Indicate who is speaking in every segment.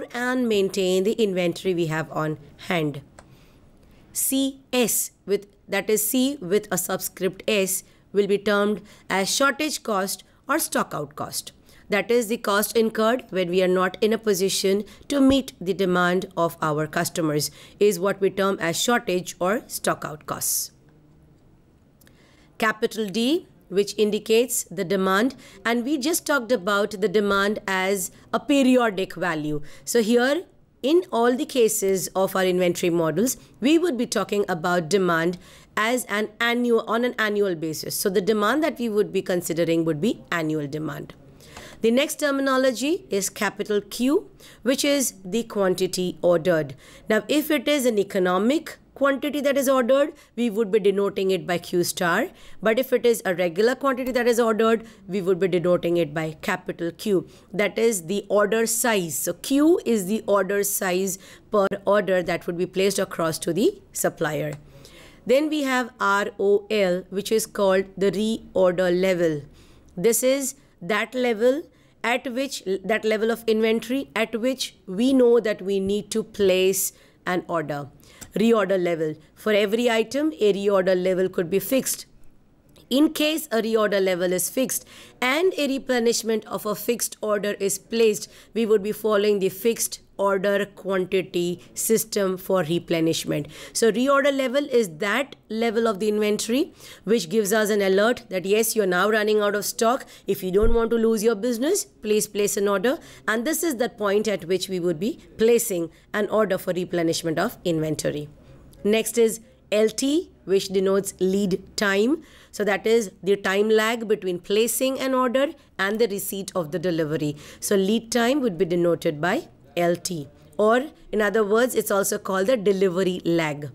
Speaker 1: store and maintain the inventory we have on hand. CS with that is C with a subscript S will be termed as shortage cost or stockout cost. That is the cost incurred when we are not in a position to meet the demand of our customers is what we term as shortage or stockout costs. Capital D which indicates the demand and we just talked about the demand as a periodic value. So here in all the cases of our inventory models, we would be talking about demand as an annual on an annual basis. So the demand that we would be considering would be annual demand. The next terminology is capital Q, which is the quantity ordered. Now, if it is an economic quantity that is ordered, we would be denoting it by Q star. But if it is a regular quantity that is ordered, we would be denoting it by capital Q. That is the order size. So Q is the order size per order that would be placed across to the supplier. Then we have ROL, which is called the reorder level. This is that level at which that level of inventory at which we know that we need to place an order reorder level. For every item, a reorder level could be fixed. In case a reorder level is fixed and a replenishment of a fixed order is placed, we would be following the fixed order quantity system for replenishment. So reorder level is that level of the inventory which gives us an alert that yes you're now running out of stock. If you don't want to lose your business please place an order and this is the point at which we would be placing an order for replenishment of inventory. Next is LT which denotes lead time. So that is the time lag between placing an order and the receipt of the delivery. So lead time would be denoted by LT or in other words it's also called the delivery lag.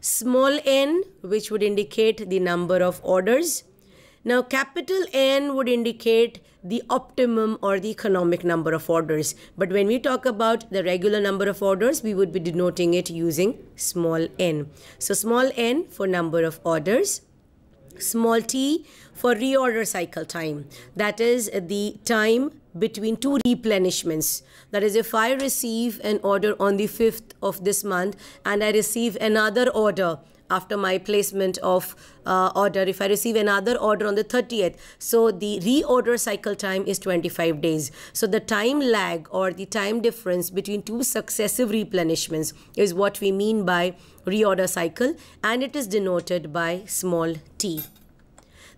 Speaker 1: Small n which would indicate the number of orders. Now capital N would indicate the optimum or the economic number of orders. But when we talk about the regular number of orders, we would be denoting it using small n. So small n for number of orders, small t for reorder cycle time. That is the time between two replenishments. That is, if I receive an order on the 5th of this month and I receive another order after my placement of uh, order, if I receive another order on the 30th, so the reorder cycle time is 25 days. So the time lag or the time difference between two successive replenishments is what we mean by reorder cycle and it is denoted by small t.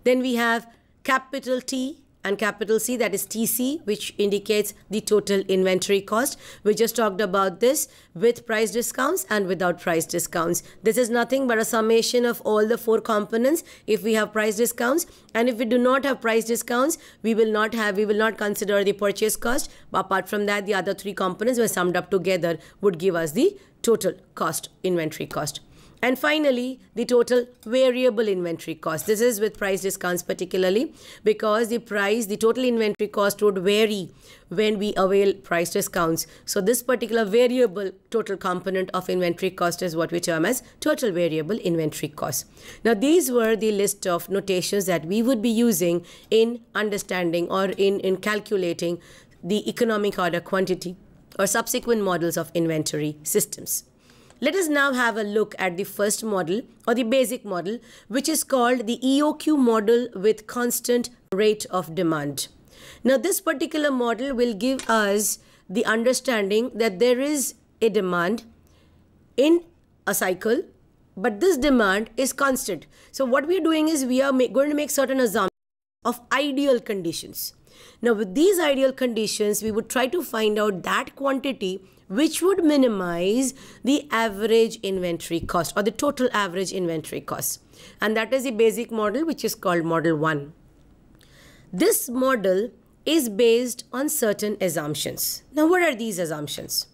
Speaker 1: Then we have capital T and capital C that is TC which indicates the total inventory cost. We just talked about this with price discounts and without price discounts. This is nothing but a summation of all the four components if we have price discounts and if we do not have price discounts we will not have we will not consider the purchase cost apart from that the other three components were summed up together would give us the total cost inventory cost. And finally, the total variable inventory cost. This is with price discounts particularly because the price, the total inventory cost would vary when we avail price discounts. So this particular variable total component of inventory cost is what we term as total variable inventory cost. Now these were the list of notations that we would be using in understanding or in, in calculating the economic order quantity or subsequent models of inventory systems. Let us now have a look at the first model or the basic model which is called the EOQ model with constant rate of demand. Now this particular model will give us the understanding that there is a demand in a cycle but this demand is constant. So what we are doing is we are going to make certain assumptions of ideal conditions. Now with these ideal conditions, we would try to find out that quantity which would minimize the average inventory cost or the total average inventory cost. And that is the basic model which is called model 1. This model is based on certain assumptions. Now what are these assumptions?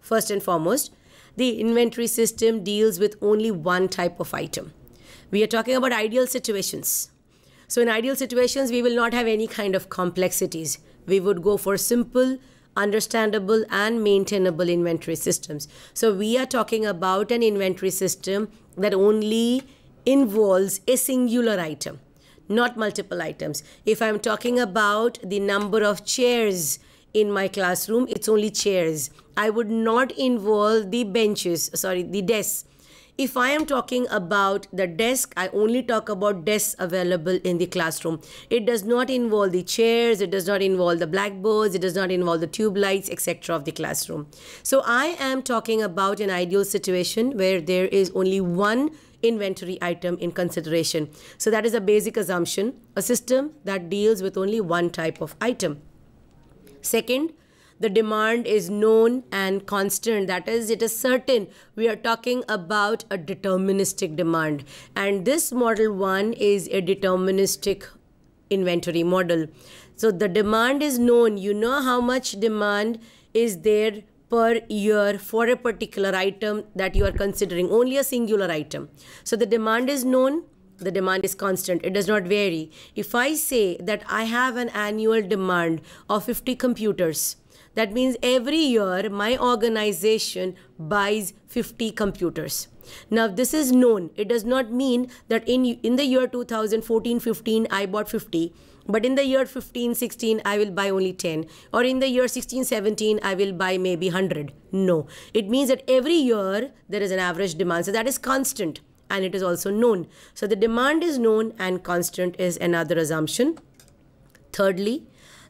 Speaker 1: First and foremost, the inventory system deals with only one type of item. We are talking about ideal situations. So, in ideal situations, we will not have any kind of complexities. We would go for simple, understandable, and maintainable inventory systems. So, we are talking about an inventory system that only involves a singular item, not multiple items. If I'm talking about the number of chairs, in my classroom it's only chairs i would not involve the benches sorry the desks if I am talking about the desk, I only talk about desks available in the classroom. It does not involve the chairs, it does not involve the blackboards, it does not involve the tube lights, etc. of the classroom. So I am talking about an ideal situation where there is only one inventory item in consideration. So that is a basic assumption, a system that deals with only one type of item. Second, the demand is known and constant. That is, it is certain. We are talking about a deterministic demand. And this model one is a deterministic inventory model. So the demand is known. You know how much demand is there per year for a particular item that you are considering, only a singular item. So the demand is known, the demand is constant, it does not vary. If I say that I have an annual demand of 50 computers, that means every year my organization buys 50 computers. Now this is known. It does not mean that in in the year 2014-15 I bought 50 but in the year 15 16 i will buy only 10 or in the year 16 17 i will buy maybe 100 no it means that every year there is an average demand so that is constant and it is also known so the demand is known and constant is another assumption thirdly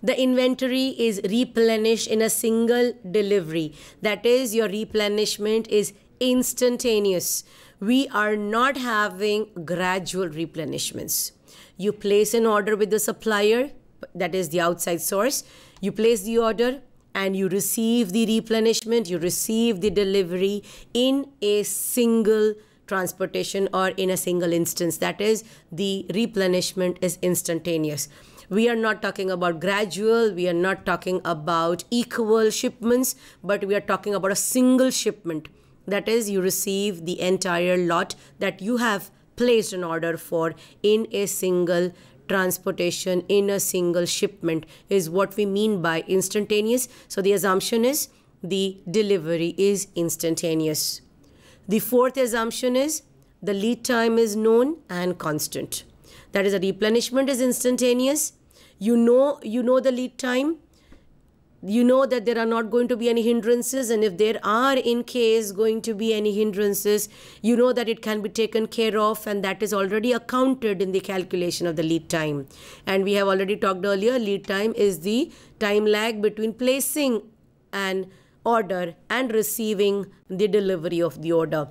Speaker 1: the inventory is replenished in a single delivery. That is, your replenishment is instantaneous. We are not having gradual replenishments. You place an order with the supplier, that is the outside source. You place the order and you receive the replenishment, you receive the delivery in a single transportation or in a single instance. That is, the replenishment is instantaneous. We are not talking about gradual, we are not talking about equal shipments, but we are talking about a single shipment. That is, you receive the entire lot that you have placed an order for in a single transportation, in a single shipment, is what we mean by instantaneous. So the assumption is the delivery is instantaneous. The fourth assumption is the lead time is known and constant that is a replenishment is instantaneous you know you know the lead time you know that there are not going to be any hindrances and if there are in case going to be any hindrances you know that it can be taken care of and that is already accounted in the calculation of the lead time and we have already talked earlier lead time is the time lag between placing an order and receiving the delivery of the order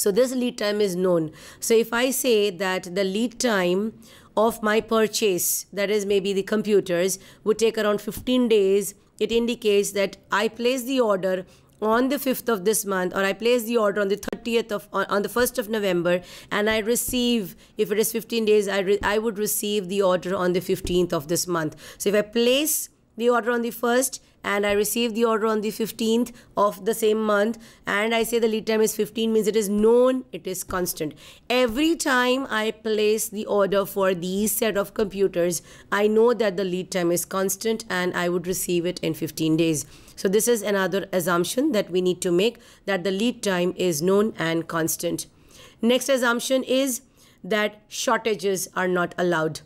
Speaker 1: so this lead time is known. So if I say that the lead time of my purchase, that is maybe the computers, would take around 15 days, it indicates that I place the order on the 5th of this month or I place the order on the 30th of on, the 1st of November and I receive if it is 15 days I re, I would receive the order on the 15th of this month so if I place the order on the 1st and I receive the order on the 15th of the same month and I say the lead time is 15 means it is known, it is constant. Every time I place the order for these set of computers, I know that the lead time is constant and I would receive it in 15 days. So this is another assumption that we need to make that the lead time is known and constant. Next assumption is that shortages are not allowed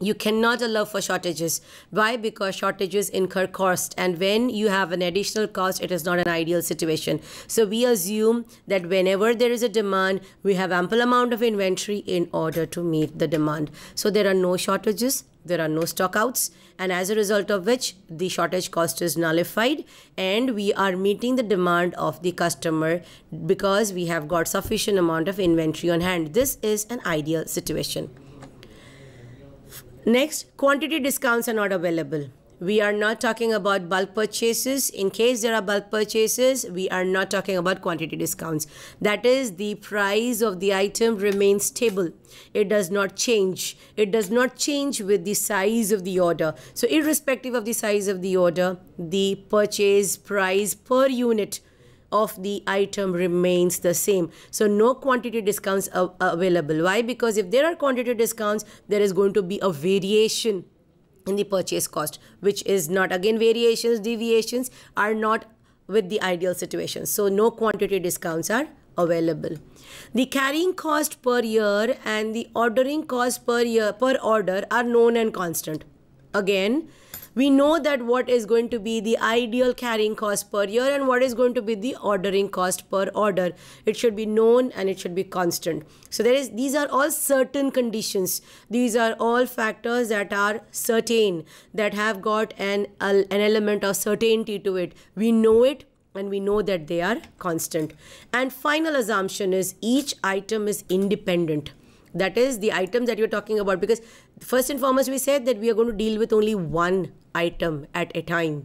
Speaker 1: you cannot allow for shortages why because shortages incur cost and when you have an additional cost it is not an ideal situation so we assume that whenever there is a demand we have ample amount of inventory in order to meet the demand so there are no shortages there are no stockouts and as a result of which the shortage cost is nullified and we are meeting the demand of the customer because we have got sufficient amount of inventory on hand this is an ideal situation Next, quantity discounts are not available. We are not talking about bulk purchases. In case there are bulk purchases, we are not talking about quantity discounts. That is, the price of the item remains stable. It does not change. It does not change with the size of the order. So, irrespective of the size of the order, the purchase price per unit of the item remains the same. So no quantity discounts available. Why? Because if there are quantity discounts, there is going to be a variation in the purchase cost, which is not, again, variations, deviations are not with the ideal situation. So no quantity discounts are available. The carrying cost per year and the ordering cost per year per order are known and constant. Again, we know that what is going to be the ideal carrying cost per year and what is going to be the ordering cost per order it should be known and it should be constant so there is these are all certain conditions these are all factors that are certain that have got an an element of certainty to it we know it and we know that they are constant. And final assumption is each item is independent. That is the items that you're talking about because first and foremost we said that we are going to deal with only one item at a time.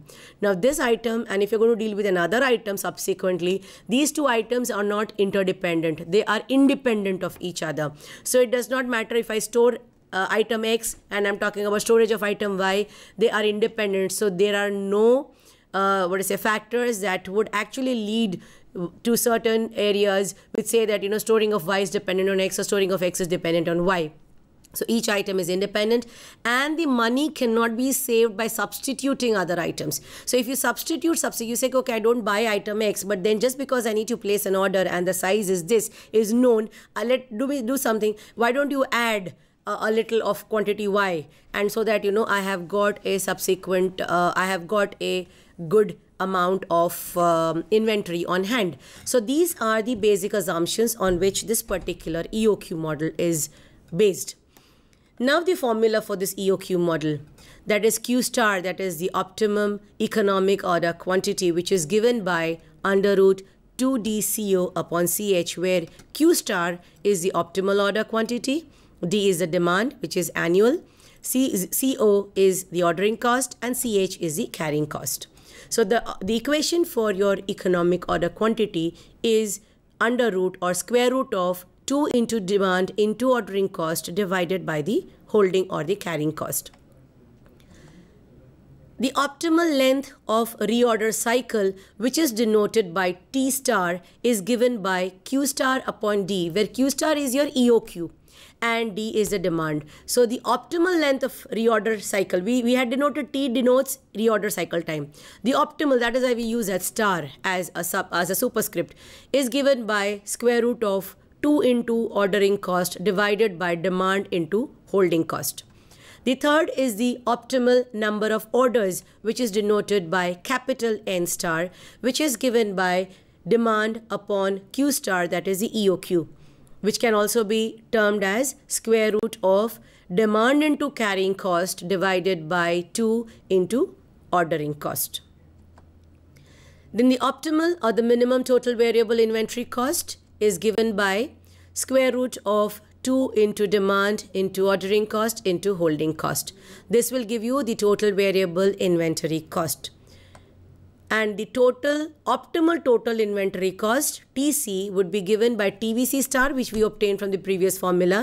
Speaker 1: Now this item and if you're going to deal with another item subsequently, these two items are not interdependent. They are independent of each other. So it does not matter if I store uh, item X and I'm talking about storage of item Y. They are independent. So there are no uh, what is say factors that would actually lead to certain areas which say that you know storing of y is dependent on x or storing of x is dependent on y so each item is independent and the money cannot be saved by substituting other items. So if you substitute, substitute, you say, okay, I don't buy item X, but then just because I need to place an order and the size is this is known, I uh, let do me do something. Why don't you add a little of quantity Y and so that, you know, I have got a subsequent, uh, I have got a good amount of um, inventory on hand. So these are the basic assumptions on which this particular EOQ model is based. Now the formula for this EOQ model, that is Q star, that is the optimum economic order quantity, which is given by under root 2DCO upon CH, where Q star is the optimal order quantity, D is the demand, which is annual, C is, CO is the ordering cost, and CH is the carrying cost. So the, the equation for your economic order quantity is under root or square root of 2 into demand into ordering cost divided by the holding or the carrying cost. The optimal length of reorder cycle, which is denoted by T star, is given by Q star upon D, where Q star is your EOQ and D is the demand. So the optimal length of reorder cycle, we, we had denoted T denotes reorder cycle time. The optimal, that is why we use that star as a sub as a superscript, is given by square root of 2 into ordering cost divided by demand into holding cost. The third is the optimal number of orders, which is denoted by capital N star, which is given by demand upon Q star, that is the EOQ, which can also be termed as square root of demand into carrying cost divided by 2 into ordering cost. Then the optimal or the minimum total variable inventory cost is given by square root of 2 into demand into ordering cost into holding cost. This will give you the total variable inventory cost. And the total optimal total inventory cost TC would be given by TVC star which we obtained from the previous formula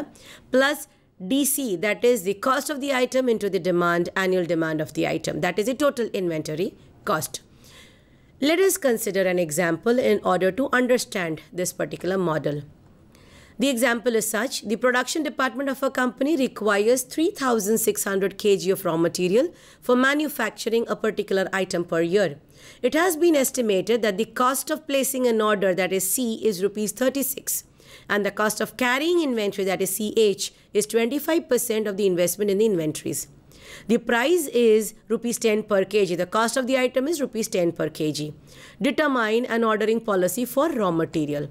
Speaker 1: plus DC that is the cost of the item into the demand annual demand of the item that is the total inventory cost. Let us consider an example in order to understand this particular model. The example is such, the production department of a company requires 3600 kg of raw material for manufacturing a particular item per year. It has been estimated that the cost of placing an order that is C is rupees 36 and the cost of carrying inventory that is CH is 25% of the investment in the inventories. The price is rupees 10 per kg. The cost of the item is rupees 10 per kg. Determine an ordering policy for raw material.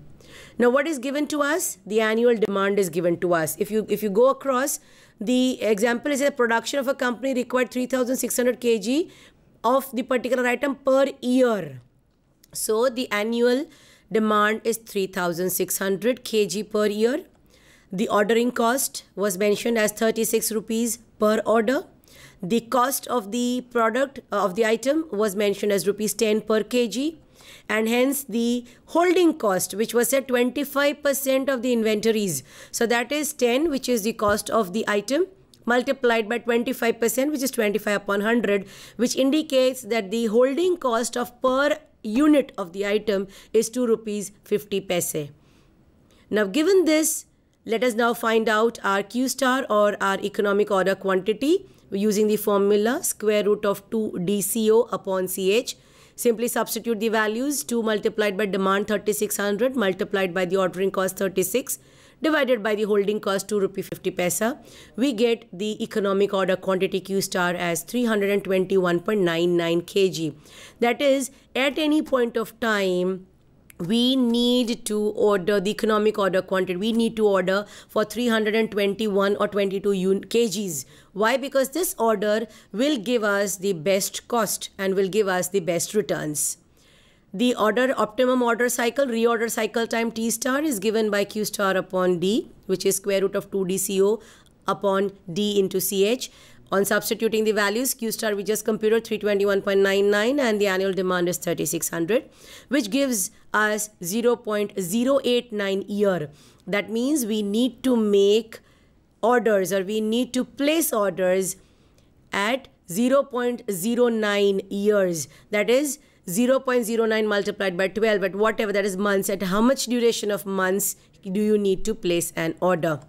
Speaker 1: Now what is given to us? The annual demand is given to us. If you if you go across the example is a production of a company required 3600 kg of the particular item per year. So the annual demand is 3600 kg per year. The ordering cost was mentioned as 36 rupees per order. The cost of the product uh, of the item was mentioned as rupees 10 per kg and hence the holding cost which was at 25% of the inventories so that is 10 which is the cost of the item multiplied by 25% which is 25 upon 100 which indicates that the holding cost of per unit of the item is 2 rupees 50 paise now given this let us now find out our q star or our economic order quantity using the formula square root of 2 DCO upon CH. Simply substitute the values 2 multiplied by demand 3600 multiplied by the ordering cost 36 divided by the holding cost 2 rupee 50 paisa. We get the economic order quantity Q star as 321.99 kg. That is at any point of time we need to order the economic order quantity we need to order for 321 or 22 kgs why because this order will give us the best cost and will give us the best returns the order optimum order cycle reorder cycle time t star is given by q star upon d which is square root of 2dco upon d into ch on substituting the values, Q star we just computed 321.99 and the annual demand is 3600, which gives us 0.089 year. That means we need to make orders or we need to place orders at 0.09 years. That is 0.09 multiplied by 12, but whatever that is months, at how much duration of months do you need to place an order?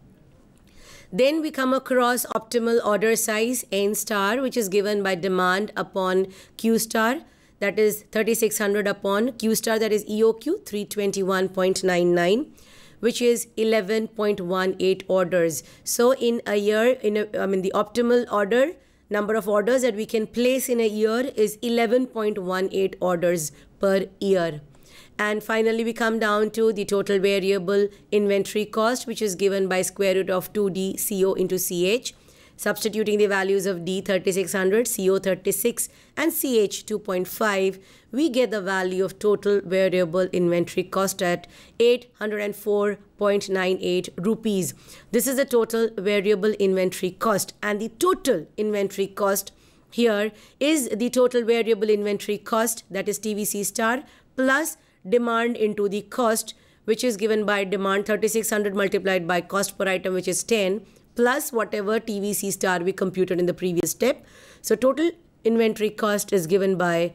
Speaker 1: Then we come across optimal order size n star which is given by demand upon q star that is 3600 upon q star that is EOQ 321.99 which is 11.18 orders. So in a year, in a, I mean the optimal order, number of orders that we can place in a year is 11.18 orders per year. And finally, we come down to the total variable inventory cost, which is given by square root of 2D CO into CH. Substituting the values of D 3600, CO 36 and CH 2.5, we get the value of total variable inventory cost at 804.98 rupees. This is the total variable inventory cost and the total inventory cost here is the total variable inventory cost that is TVC star plus demand into the cost, which is given by demand 3600 multiplied by cost per item, which is 10, plus whatever TVC star we computed in the previous step. So total inventory cost is given by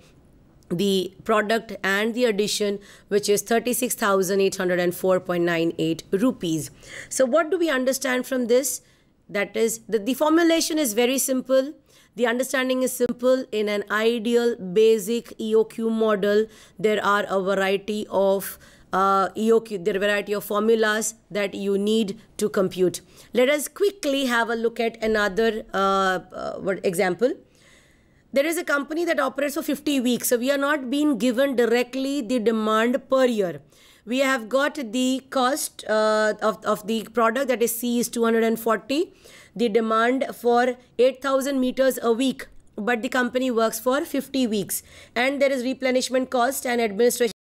Speaker 1: the product and the addition which is 36804.98 rupees so what do we understand from this that is that the formulation is very simple the understanding is simple. In an ideal basic EOQ model, there are a variety of uh, EOQ, there are variety of formulas that you need to compute. Let us quickly have a look at another uh, uh example there is a company that operates for 50 weeks. So we are not being given directly the demand per year. We have got the cost uh, of, of the product that is C is 240 the demand for 8000 meters a week but the company works for 50 weeks and there is replenishment cost and administration